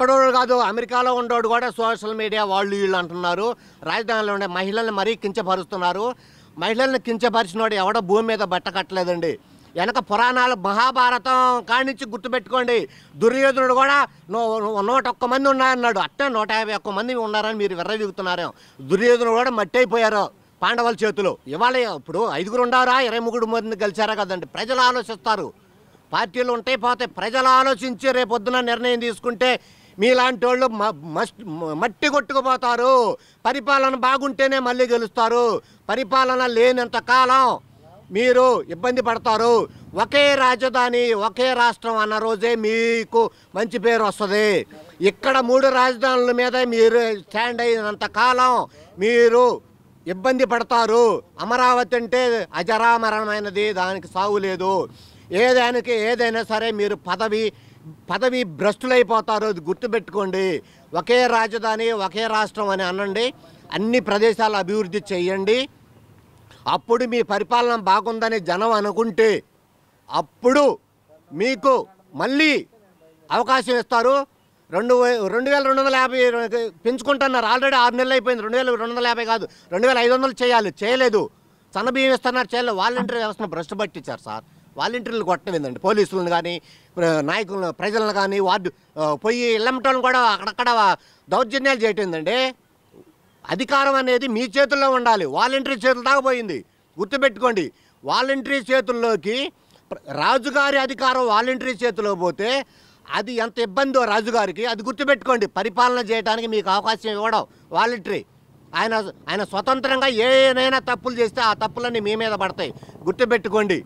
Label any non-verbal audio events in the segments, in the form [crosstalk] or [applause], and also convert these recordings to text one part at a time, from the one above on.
ఎక్కడో కాదు అమెరికాలో ఉండోడు కూడా సోషల్ మీడియా వాళ్ళు వీళ్ళు అంటున్నారు రాజధానిలో ఉండే మహిళల్ని మరీ కించపరుస్తున్నారు మహిళల్ని కించపరిచినోడు ఎవడో భూమి మీద బట్ట కట్టలేదండి వెనక పురాణాలు మహాభారతం కానించి గుర్తుపెట్టుకోండి దుర్యోధనుడు కూడా నూట ఒక్క మంది ఉన్నారన్నాడు అట్టే నూట యాభై ఒక్క మంది ఉన్నారని మీరు విర్రదిగుతున్నారు దుర్యోధనుడు కూడా మట్టి అయిపోయారు పాండవుల చేతులు ఇవాళ ఇప్పుడు ఐదుగురు ఉండారా ఇరవై ముగ్గురు మంది గెలిచారా కదండి ప్రజలు ఆలోచిస్తారు పార్టీలు ఉంటాయి పోతే ప్రజలు ఆలోచించి రేపొద్దున నిర్ణయం తీసుకుంటే మీలాంటి వాళ్ళు మట్టి కొట్టుకుపోతారు పరిపాలన బాగుంటేనే మళ్ళీ గెలుస్తారు పరిపాలన లేనంత కాలం మీరు ఇబ్బంది పడతారు ఒకే రాజధాని ఒకే రాష్ట్రం అన్న రోజే మీకు మంచి పేరు వస్తుంది ఇక్కడ మూడు రాజధానుల మీద మీరు స్టాండ్ అయినంత కాలం మీరు ఇబ్బంది పడతారు అమరావతి అంటే అజరామరణమైనది దానికి సాగు లేదు ఏదానికి ఏదైనా సరే మీరు పదవి పదవి భ్రష్టులైపోతారో అది గుర్తుపెట్టుకోండి ఒకే రాజధాని ఒకే రాష్ట్రం అని అనండి అన్ని ప్రదేశాలు అభివృద్ధి చేయండి అప్పుడు మీ పరిపాలన బాగుందని జనం అనుకుంటే అప్పుడు మీకు మళ్ళీ అవకాశం ఇస్తారు రెండు రెండు వేల రెండు వందల యాభై పెంచుకుంటున్నారు ఆల్రెడీ ఆరు నెలలు అయిపోయింది రెండు వేల రెండు వందల యాభై కాదు రెండు వేల ఐదు వందలు చేయాలి చేయలేదు సన్నబియ్యం ఇస్తున్నారు చేయలేదు వాలంటీర్ వ్యవస్థను భ్రష్టు పట్టించారు సార్ వాలంటీర్లు కొట్టడం ఏంటండి పోలీసులను కానీ నాయకులను ప్రజలను కానీ వార్డు పోయి ఇళ్ళమ్మటోళ్ళని కూడా అక్కడక్కడ దౌర్జన్యాలు చేయటం ఏంటండి అధికారం అనేది మీ చేతుల్లో ఉండాలి వాలంటరీ చేతులు దాకా గుర్తుపెట్టుకోండి వాలంటీర్ చేతుల్లోకి రాజుగారి అధికారం వాలంటరీ చేతిలో పోతే అది ఎంత ఇబ్బందో రాజుగారికి అది గుర్తుపెట్టుకోండి పరిపాలన చేయడానికి మీకు అవకాశం ఇవ్వడం వాలంటరీ ఆయన ఆయన స్వతంత్రంగా ఏదైనా తప్పులు చేస్తే ఆ తప్పులన్నీ మీ మీద పడతాయి గుర్తుపెట్టుకోండి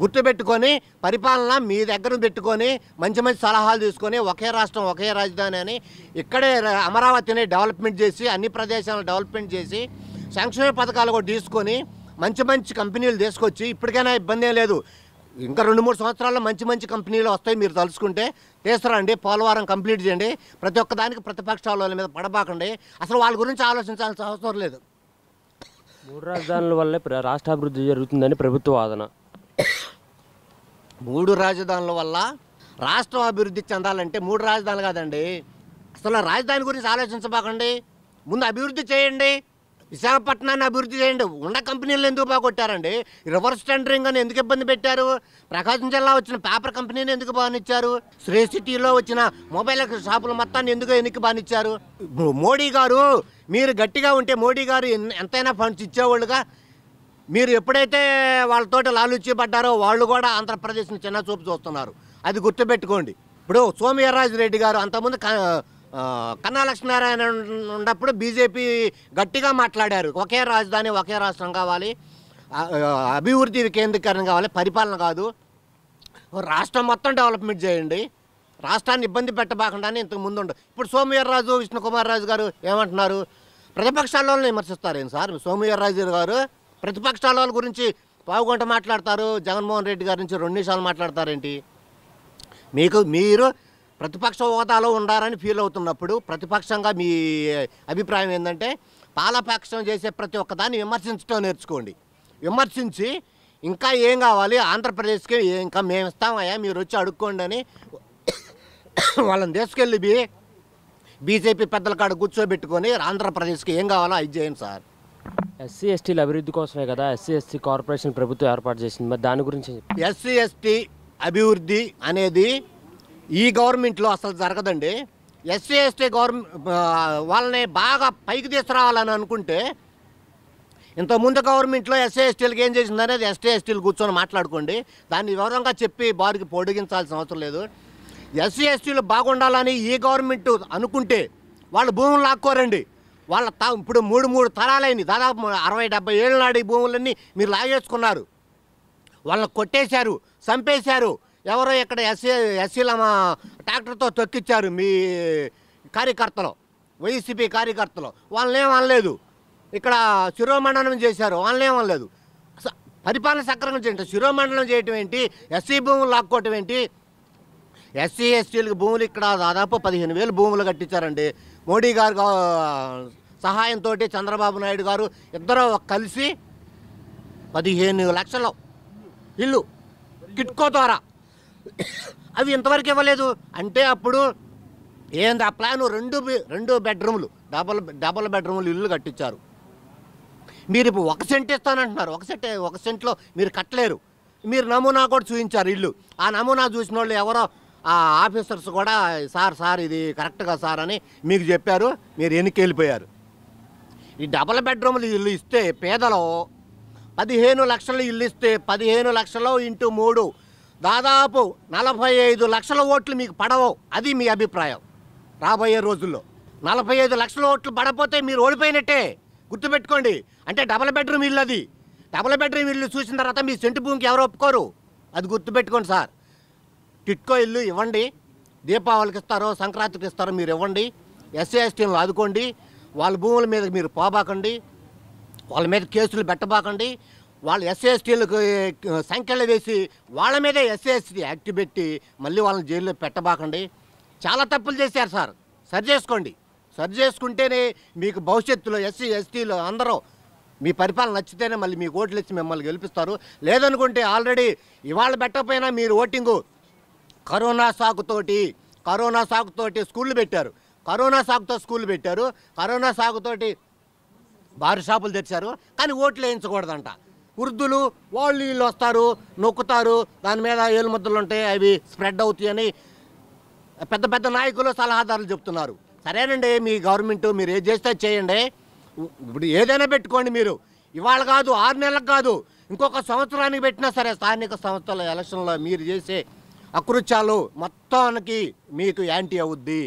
గుర్తుపెట్టుకొని పరిపాలన మీ దగ్గర పెట్టుకొని మంచి మంచి సలహాలు తీసుకొని ఒకే రాష్ట్రం ఒకే రాజధాని అని ఇక్కడే అమరావతిని డెవలప్మెంట్ చేసి అన్ని ప్రదేశాలను డెవలప్మెంట్ చేసి సంక్షేమ పథకాలు కూడా తీసుకొని మంచి మంచి కంపెనీలు తీసుకొచ్చి ఇప్పటికైనా ఇబ్బంది లేదు ఇంకా రెండు మూడు సంవత్సరాల్లో మంచి మంచి కంపెనీలు వస్తాయి మీరు తలుచుకుంటే తీసుకురండి పోలవరం కంప్లీట్ చేయండి ప్రతి ఒక్క దానికి ప్రతిపక్షాల వాళ్ళ మీద పడబాకండి అసలు వాళ్ళ గురించి ఆలోచించాల్సిన అవసరం లేదు మూడు రాజధానుల వల్లే రాష్ట్రాభివృద్ధి జరుగుతుందని ప్రభుత్వ వాదన మూడు రాజధానుల వల్ల రాష్ట్రం అభివృద్ధి చెందాలంటే మూడు రాజధానులు కాదండి అసలు రాజధాని గురించి ఆలోచించబాకండి ముందు అభివృద్ధి చేయండి విశాఖపట్నాన్ని అభివృద్ధి చేయండి ఉన్న కంపెనీలు ఎందుకు బాగొట్టారండి రివర్స్ టెండరింగ్ అని ఎందుకు ఇబ్బంది పెట్టారు ప్రకాశం జిల్లా వచ్చిన పేపర్ కంపెనీని ఎందుకు బాగానిచ్చారు శ్రీ సిటీలో వచ్చిన మొబైల్ షాపుల మొత్తాన్ని ఎందుకు ఎందుకు బాగానిచ్చారు మోడీ గారు మీరు గట్టిగా ఉంటే మోడీ గారు ఎంతైనా ఫండ్స్ ఇచ్చేవాళ్ళుగా మీరు ఎప్పుడైతే వాళ్ళతో లాలుచ్చి పడ్డారో వాళ్ళు కూడా ఆంధ్రప్రదేశ్ని చిన్న చూపు చూస్తున్నారు అది గుర్తుపెట్టుకోండి ఇప్పుడు సోమయ్యరాజు రెడ్డి గారు అంతకుముందు కన్నా లక్ష్మీనారాయణ ఉన్నప్పుడు బీజేపీ గట్టిగా మాట్లాడారు ఒకే రాజధాని ఒకే రాష్ట్రం కావాలి అభివృద్ధి కేంద్రీకరణ కావాలి పరిపాలన కాదు రాష్ట్రం మొత్తం డెవలప్మెంట్ చేయండి రాష్ట్రాన్ని ఇబ్బంది పెట్టబాకుండా ఇంతకు ముందు ఉండవు ఇప్పుడు సోమయ్యరాజు విష్ణుకుమార్ రాజు గారు ఏమంటున్నారు ప్రతిపక్షాల్లోనే విమర్శిస్తారు సార్ సోమయ్యరాజు గారు ప్రతిపక్షాల వాళ్ళ గురించి పావుగంట మాట్లాడతారు జగన్మోహన్ రెడ్డి గారి నుంచి రెండు నిమిషాలు మాట్లాడతారేంటి మీకు మీరు ప్రతిపక్ష హోదాలో ఉండాలని ఫీల్ అవుతున్నప్పుడు ప్రతిపక్షంగా మీ అభిప్రాయం ఏంటంటే పాలపక్షం చేసే ప్రతి ఒక్కదాన్ని విమర్శించడం నేర్చుకోండి విమర్శించి ఇంకా ఏం కావాలి ఆంధ్రప్రదేశ్కి ఇంకా మేము ఇస్తామయ్యా మీరు వచ్చి అడుక్కోండి అని వాళ్ళని తీసుకెళ్ళి బీజేపీ పెద్దల కాడ కూర్చోబెట్టుకొని ఆంధ్రప్రదేశ్కి ఏం కావాలో అది చేయండి సార్ ఎస్సీ ఎస్టీల అభివృద్ధి కోసమే కదా ఎస్సీ ఎస్టీ కార్పొరేషన్ ప్రభుత్వం ఏర్పాటు చేసింది మరి దాని గురించి ఎస్సీ ఎస్టీ అభివృద్ధి అనేది ఈ గవర్నమెంట్లో అసలు జరగదండి ఎస్సీ ఎస్టీ గవర్నమెంట్ వాళ్ళని బాగా పైకి తీసుకురావాలని అనుకుంటే ఇంతకుముందు గవర్నమెంట్లో ఎస్సీ ఎస్టీలకు ఏం చేసింది అనేది ఎస్టీ ఎస్టీలు కూర్చొని మాట్లాడుకోండి దాన్ని వివరంగా చెప్పి వారికి పొడిగించాల్సిన అవసరం లేదు ఎస్సీ ఎస్టీలు బాగుండాలని ఈ గవర్నమెంట్ అనుకుంటే వాళ్ళు భూములు లాక్కోరండి వాళ్ళ తా ఇప్పుడు మూడు మూడు తరాలైంది దాదాపు అరవై డెబ్బై ఏళ్ళ నాడు ఈ భూములన్నీ మీరు లాగేసుకున్నారు వాళ్ళని కొట్టేశారు చంపేశారు ఎవరో ఇక్కడ ఎస్సీ ఎస్సీల ట్రాక్టర్తో తొక్కిచ్చారు మీ కార్యకర్తలు వైసీపీ కార్యకర్తలు వాళ్ళనేం అనలేదు ఇక్కడ శిరోమండనం చేశారు వాళ్ళనేం అనలేదు పరిపాలన సక్రమంగా చేయటం శిరోమండలం చేయటం ఏంటి ఎస్సీ భూములు లాక్కోవటం ఏంటి ఎస్సీ ఎస్టీలకు భూములు ఇక్కడ దాదాపు పదిహేను వేలు భూములు కట్టించారండి మోడీ గారు సహాయంతో చంద్రబాబు నాయుడు గారు ఇద్దరు కలిసి పదిహేను లక్షలు ఇల్లు కిట్కో ద్వారా అవి ఇంతవరకు ఇవ్వలేదు అంటే అప్పుడు ఏంది ఆ ప్లాన్ రెండు రెండు బెడ్రూములు డబల్ డబల్ బెడ్రూములు ఇల్లు కట్టించారు మీరు ఇప్పుడు ఒక సెంట్ ఇస్తానంటున్నారు ఒక సెంట్ ఒక సెంట్లో మీరు కట్టలేరు మీరు నమూనా కూడా చూపించారు ఇల్లు ఆ నమూనా చూసిన వాళ్ళు ఎవరో ఆ ఆఫీసర్స్ కూడా సార్ సార్ ఇది కరెక్ట్గా సార్ అని మీకు చెప్పారు మీరు వెనక్కి వెళ్ళిపోయారు ఈ డబల్ బెడ్రూమ్లు ఇల్లు ఇస్తే పేదలు పదిహేను లక్షలు ఇల్లు ఇస్తే పదిహేను లక్షలు ఇంటూ మూడు దాదాపు నలభై ఐదు లక్షల ఓట్లు మీకు పడవు అది మీ అభిప్రాయం రాబోయే రోజుల్లో నలభై ఐదు లక్షల ఓట్లు పడపోతే మీరు ఓడిపోయినట్టే గుర్తుపెట్టుకోండి అంటే డబల్ బెడ్రూమ్ ఇల్లు అది డబల్ బెడ్రూమ్ ఇల్లు చూసిన తర్వాత మీ సెంటు భూమికి ఎవరు ఒప్పుకోరు అది గుర్తుపెట్టుకోండి సార్ కిట్కో ఇల్లు ఇవ్వండి దీపావళికి ఇస్తారో సంక్రాంతికి ఇస్తారో మీరు ఇవ్వండి ఎస్సీ ఎస్టీని ఆదుకోండి వాళ్ళ భూముల మీద మీరు పోబాకండి వాళ్ళ మీద కేసులు పెట్టబాకండి వాళ్ళు ఎస్సీ ఎస్టీలకు సంఖ్యలు వేసి వాళ్ళ మీదే ఎస్సీ ఎస్టీ యాక్ట్ పెట్టి మళ్ళీ వాళ్ళని జైల్లో పెట్టబాకండి చాలా తప్పులు చేశారు సార్ సరి చేసుకోండి సరి చేసుకుంటేనే మీకు భవిష్యత్తులో ఎస్సీ ఎస్టీలు అందరూ మీ పరిపాలన నచ్చితేనే మళ్ళీ మీకు ఓట్లు ఇచ్చి మిమ్మల్ని గెలిపిస్తారు లేదనుకుంటే ఆల్రెడీ ఇవాళ పెట్టకపోయినా మీరు ఓటింగు కరోనా సాకుతోటి కరోనా సాకుతోటి స్కూళ్ళు పెట్టారు కరోనా సాగుతో స్కూల్ పెట్టారు కరోనా సాగుతోటి బార్ షాపులు తెరిచారు కానీ ఓట్లు వేయించకూడదంట వృద్ధులు వాళ్ళు వీళ్ళు వస్తారు నొక్కుతారు దాని మీద ఏలుముద్దలు ఉంటాయి అవి స్ప్రెడ్ అవుతాయని పెద్ద పెద్ద నాయకులు సలహాదారులు చెప్తున్నారు సరేనండి మీ గవర్నమెంట్ మీరు ఏం చేస్తే చేయండి ఇప్పుడు ఏదైనా పెట్టుకోండి మీరు ఇవాళ కాదు ఆరు నెలలకు కాదు ఇంకొక సంవత్సరానికి పెట్టినా సరే స్థానిక సంస్థల ఎలక్షన్లో మీరు చేసే అకృత్యాలు మొత్తానికి మీకు యాంటీ అవుద్ది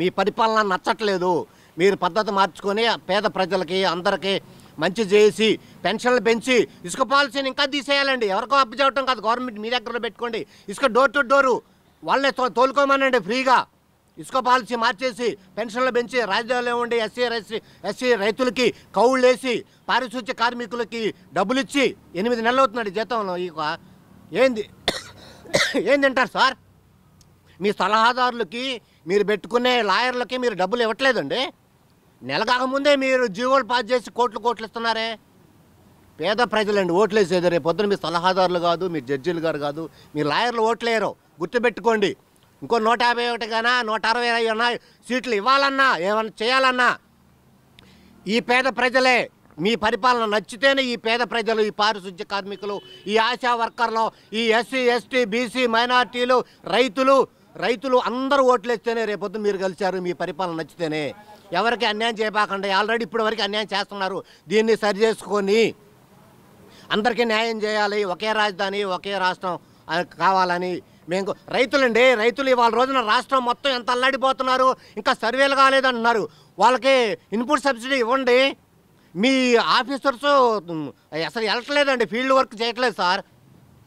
మీ పరిపాలన నచ్చట్లేదు మీరు పద్ధతి మార్చుకొని పేద ప్రజలకి అందరికీ మంచి చేసి పెన్షన్లు పెంచి ఇసుక పాలసీని ఇంకా తీసేయాలండి ఎవరికో చేయటం కాదు గవర్నమెంట్ మీ దగ్గర పెట్టుకోండి ఇసుక డోర్ టు డోరు వాళ్ళే తోలుకోమనండి ఫ్రీగా ఇసుక పాలసీ మార్చేసి పెన్షన్లు పెంచి రాజధానిలో ఉండి ఎస్సీ ఎస్సీ ఎస్సీ రైతులకి కౌళ్ళు వేసి పారిశుద్ధ్య కార్మికులకి డబ్బులు ఇచ్చి ఎనిమిది నెలలు అవుతున్నాడు జీతంలో ఇక ఏంది [coughs] ఏం తింటారు సార్ మీ సలహాదారులకి మీరు పెట్టుకునే లాయర్లకి మీరు డబ్బులు ఇవ్వట్లేదండి నెల కాకముందే మీరు జీవోలు పాస్ చేసి కోట్లు కోట్లు ఇస్తున్నారే పేద ప్రజలండి ఓట్లేసేది రేపు పొద్దున మీ సలహాదారులు కాదు మీ జడ్జీలు గారు కాదు మీ లాయర్లు ఓట్లేరు గుర్తుపెట్టుకోండి ఇంకో నూట యాభై ఒకటి కానీ నూట అరవై అన్నా సీట్లు ఇవ్వాలన్నా ఏమన్నా చేయాలన్నా ఈ పేద ప్రజలే మీ పరిపాలన నచ్చితేనే ఈ పేద ప్రజలు ఈ పారిశుద్ధ్య కార్మికులు ఈ ఆశా వర్కర్లు ఈ ఎస్సీ ఎస్టీ బీసీ మైనార్టీలు రైతులు రైతులు అందరూ ఓట్లు వేస్తేనే రేపొద్దు మీరు గెలిచారు మీ పరిపాలన నచ్చితేనే ఎవరికి అన్యాయం చేయబాకండి ఆల్రెడీ ఇప్పటివరకు వరకు అన్యాయం చేస్తున్నారు దీన్ని సరి చేసుకొని అందరికీ న్యాయం చేయాలి ఒకే రాజధాని ఒకే రాష్ట్రం కావాలని మేము రైతులండి రైతులు ఇవాళ రోజున రాష్ట్రం మొత్తం ఎంత అల్లాడిపోతున్నారు ఇంకా సర్వేలు కాలేదంటున్నారు వాళ్ళకి ఇన్పుట్ సబ్సిడీ ఇవ్వండి మీ ఆఫీసర్స్ అసలు వెళ్ళట్లేదండి ఫీల్డ్ వర్క్ చేయట్లేదు సార్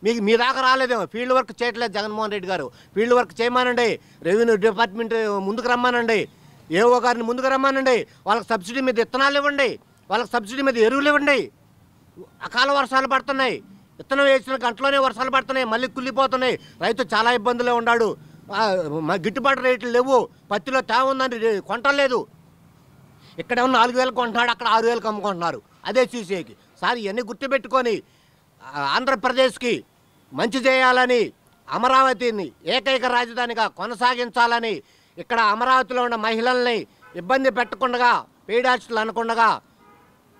మీకు మీ దాకా రాలేదేమో ఫీల్డ్ వర్క్ చేయట్లేదు జగన్మోహన్ రెడ్డి గారు ఫీల్డ్ వర్క్ చేయమానండి రెవెన్యూ డిపార్ట్మెంట్ ముందుకు రమ్మానండి ఏఓ గారిని ముందుకు రమ్మానండి వాళ్ళకి సబ్సిడీ మీద విత్తనాలు ఇవ్వండి వాళ్ళకి సబ్సిడీ మీద ఎరువులు ఇవ్వండి అకాల వర్షాలు పడుతున్నాయి విత్తనం వేసిన గంటలోనే వర్షాలు పడుతున్నాయి మళ్ళీ కుళ్ళిపోతున్నాయి రైతు చాలా ఇబ్బందులే ఉన్నాడు గిట్టుబాటు రేట్లు లేవు పత్తిలో తేవ ఉందని కొంటలేదు ఇక్కడేమో నాలుగు వేలు కొంటున్నాడు అక్కడ ఆరు వేలకు అమ్ముకుంటున్నారు అదే చూసేకి సార్ ఇవన్నీ గుర్తుపెట్టుకొని ఆంధ్రప్రదేశ్కి మంచి చేయాలని అమరావతిని ఏకైక రాజధానిగా కొనసాగించాలని ఇక్కడ అమరావతిలో ఉన్న మహిళల్ని ఇబ్బంది పెట్టకుండా పీడాక్షలు అనకుండా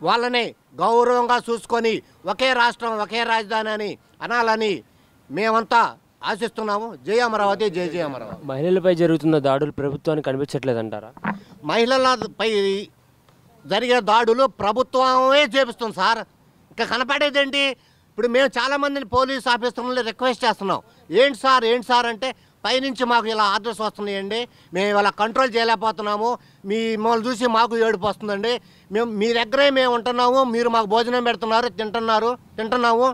వాళ్ళని గౌరవంగా చూసుకొని ఒకే రాష్ట్రం ఒకే రాజధాని అని అనాలని మేమంతా ఆశిస్తున్నాము జయ అమరావతి జయ జయ అమరావతి మహిళలపై జరుగుతున్న దాడులు ప్రభుత్వానికి కనిపించట్లేదంటారా మహిళలపై జరిగే దాడులు ప్రభుత్వమే చేపిస్తుంది సార్ ఇంకా కనపడేదేంటి ఇప్పుడు మేము చాలామందిని పోలీస్ ఆఫీసర్లు రిక్వెస్ట్ చేస్తున్నాం ఏంటి సార్ ఏంటి సార్ అంటే పైనుంచి మాకు ఇలా ఆర్డర్స్ వస్తున్నాయండి మేము ఇలా కంట్రోల్ చేయలేకపోతున్నాము మీ మిమ్మల్ని చూసి మాకు ఏడుపు వస్తుందండి మేము మీ దగ్గరే మేము ఉంటున్నాము మీరు మాకు భోజనం పెడుతున్నారు తింటున్నారు తింటున్నాము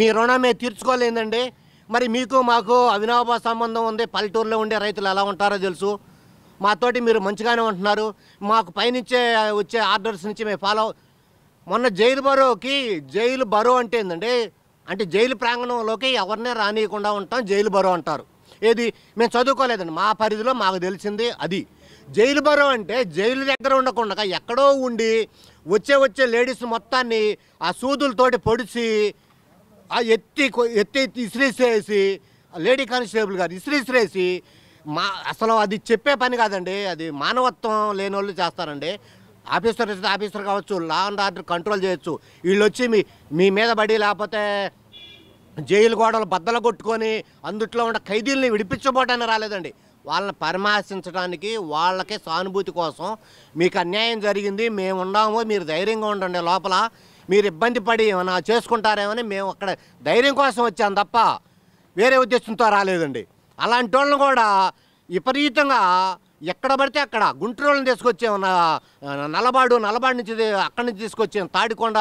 మీ రుణం మేము తీర్చుకోలేదండి మరి మీకు మాకు అవినాభ సంబంధం ఉంది పల్లెటూరులో ఉండే రైతులు ఎలా ఉంటారో తెలుసు మాతోటి మీరు మంచిగానే ఉంటున్నారు మాకు పైనుంచే వచ్చే ఆర్డర్స్ నుంచి మేము ఫాలో మొన్న జైలు బరోకి జైలు బరో అంటే ఏంటండి అంటే జైలు ప్రాంగణంలోకి ఎవరినే రానియకుండా ఉంటాం జైలు బరో అంటారు ఏది మేము చదువుకోలేదండి మా పరిధిలో మాకు తెలిసింది అది జైలు బరో అంటే జైలు దగ్గర ఉండకుండా ఎక్కడో ఉండి వచ్చే వచ్చే లేడీస్ మొత్తాన్ని ఆ సూదులతోటి పొడిచి ఆ ఎత్తి ఎత్తి ఇసిరిసేసి లేడీ కానిస్టేబుల్ గారు ఇసిరిసిరేసి మా అసలు అది చెప్పే పని కాదండి అది మానవత్వం లేని వాళ్ళు చేస్తారండి ఆఫీసర్ ఆఫీసర్ కావచ్చు లా అండ్ ఆర్డర్ కంట్రోల్ చేయొచ్చు వీళ్ళు వచ్చి మీ మీ మీద పడి లేకపోతే జైలు గోడలు బద్దలు కొట్టుకొని అందుట్లో ఉన్న ఖైదీల్ని విడిపించబోటానికి రాలేదండి వాళ్ళని పరామర్శించడానికి వాళ్ళకే సానుభూతి కోసం మీకు అన్యాయం జరిగింది మేము ఉన్నాము మీరు ధైర్యంగా ఉండండి లోపల మీరు ఇబ్బంది పడి ఏమైనా చేసుకుంటారేమని మేము అక్కడ ధైర్యం కోసం వచ్చాం తప్ప వేరే ఉద్దేశంతో రాలేదండి అలాంటి వాళ్ళని కూడా విపరీతంగా ఎక్కడ పడితే అక్కడ గుంటూరులను తీసుకొచ్చే నలబాడు నలబాడు నుంచి అక్కడి నుంచి తీసుకొచ్చే తాడికొండ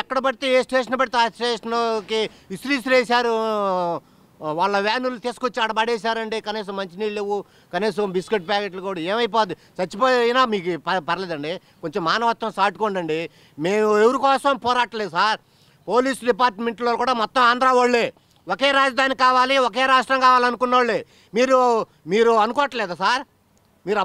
ఎక్కడ పడితే ఏ స్టేషన్ పడితే ఆ స్టేషన్కి ఇసిరిసిరేసారు వాళ్ళ వ్యానులు తీసుకొచ్చి ఆడ పడేశారండి కనీసం మంచినీళ్ళు లేవు కనీసం బిస్కెట్ ప్యాకెట్లు కూడా ఏమైపోద్ది చచ్చిపోయినా మీకు పర్లేదండి కొంచెం మానవత్వం సాటుకోండి మేము ఎవరి కోసం పోరాటలేదు సార్ పోలీస్ డిపార్ట్మెంట్లో కూడా మొత్తం ఆంధ్ర వాళ్ళే ఒకే రాజధాని కావాలి ఒకే రాష్ట్రం కావాలనుకున్న వాళ్ళు మీరు మీరు అనుకోవట్లేదు సార్ మీరు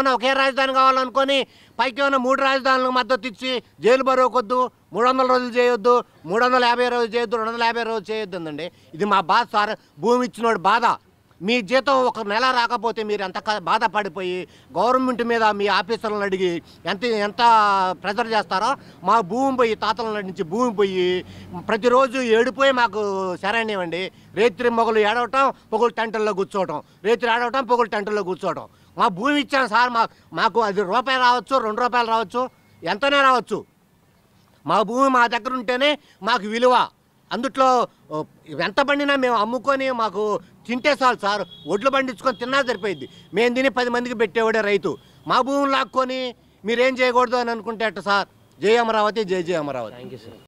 ఉన్న ఒకే రాజధాని కావాలనుకొని పైకి ఉన్న మూడు రాజధానులకు మద్దతు ఇచ్చి జైలు బరవకొద్దు మూడు వందల రోజులు చేయొద్దు మూడు వందల యాభై రోజులు చేయొద్దు రెండు వందల యాభై రోజులు చేయొద్దు ఇది మా బాధ సార్ భూమి ఇచ్చినోడు బాధ మీ జీతం ఒక నెల రాకపోతే మీరు ఎంత బాధపడిపోయి గవర్నమెంట్ మీద మీ ఆఫీసర్లను అడిగి ఎంత ఎంత ప్రెజర్ చేస్తారో మా భూమి పోయి తాతల నుంచి భూమి పోయి ప్రతిరోజు ఏడిపోయి మాకు సరైనవండి రేత్రి మొగలు ఏడవటం పొగలు టెంటల్లో కూర్చోవటం రేత్రి ఏడవటం పొగలు టెంటల్లో కూర్చోవటం మా భూమి ఇచ్చాను సార్ మా మాకు అది రూపాయలు రావచ్చు రెండు రూపాయలు రావచ్చు ఎంతనే రావచ్చు మా భూమి మా దగ్గర ఉంటేనే మాకు విలువ అందుట్లో ఎంత పండినా మేము అమ్ముకొని మాకు తింటే చాలు సార్ ఒడ్లు పండించుకొని తిన్నా సరిపోయింది మేము తిని పది మందికి పెట్టేవాడే రైతు మా భూమిని లాక్కొని మీరేం చేయకూడదు అని అనుకుంటే అట్ట సార్ జయ అమరావతి జయ జయ అమరావతి థ్యాంక్ యూ సార్